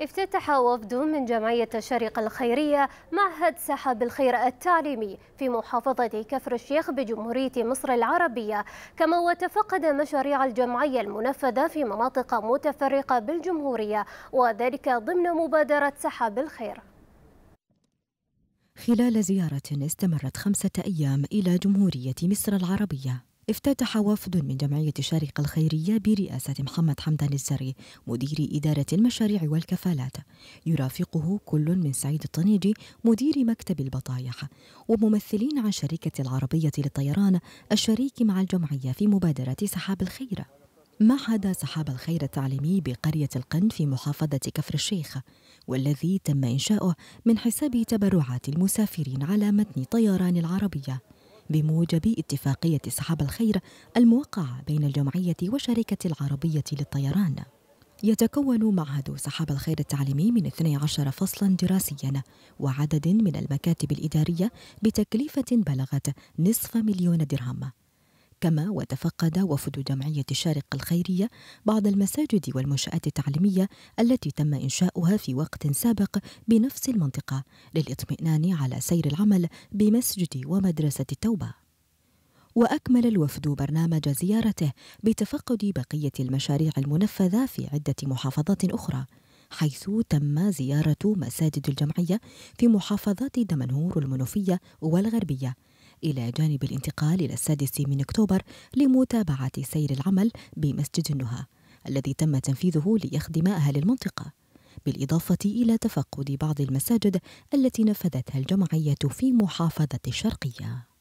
افتتح وفد من جمعية الشريق الخيرية معهد سحب الخير التعليمي في محافظة كفر الشيخ بجمهورية مصر العربية كما وتفقد مشاريع الجمعية المنفذة في مناطق متفرقة بالجمهورية وذلك ضمن مبادرة سحب الخير خلال زيارة استمرت خمسة أيام إلى جمهورية مصر العربية افتتح وفد من جمعية الشارقة الخيرية برئاسة محمد حمدان الزري مدير إدارة المشاريع والكفالات يرافقه كل من سعيد الطنيجي مدير مكتب البطايح وممثلين عن شركة العربية للطيران الشريك مع الجمعية في مبادرة سحاب الخير معهد سحاب الخير التعليمي بقرية القن في محافظة كفر الشيخ والذي تم إنشاؤه من حساب تبرعات المسافرين على متن طيران العربية بموجب اتفاقية إسحاب الخير الموقعة بين الجمعية والشركة العربية للطيران يتكون معهد سحاب الخير التعليمي من 12 فصلا دراسيا وعدد من المكاتب الإدارية بتكلفة بلغت نصف مليون درهم كما وتفقد وفد جمعية الشارقة الخيرية بعض المساجد والمنشآت التعليمية التي تم إنشاؤها في وقت سابق بنفس المنطقة للإطمئنان على سير العمل بمسجد ومدرسة التوبة. واكمل الوفد برنامج زيارته بتفقد بقيه المشاريع المنفذه في عده محافظات اخرى حيث تم زياره مساجد الجمعيه في محافظات دمنهور المنوفيه والغربيه إلى جانب الانتقال إلى السادس من أكتوبر لمتابعة سير العمل بمسجد النهى الذي تم تنفيذه ليخدم أهل المنطقة بالإضافة إلى تفقد بعض المساجد التي نفذتها الجمعية في محافظة الشرقية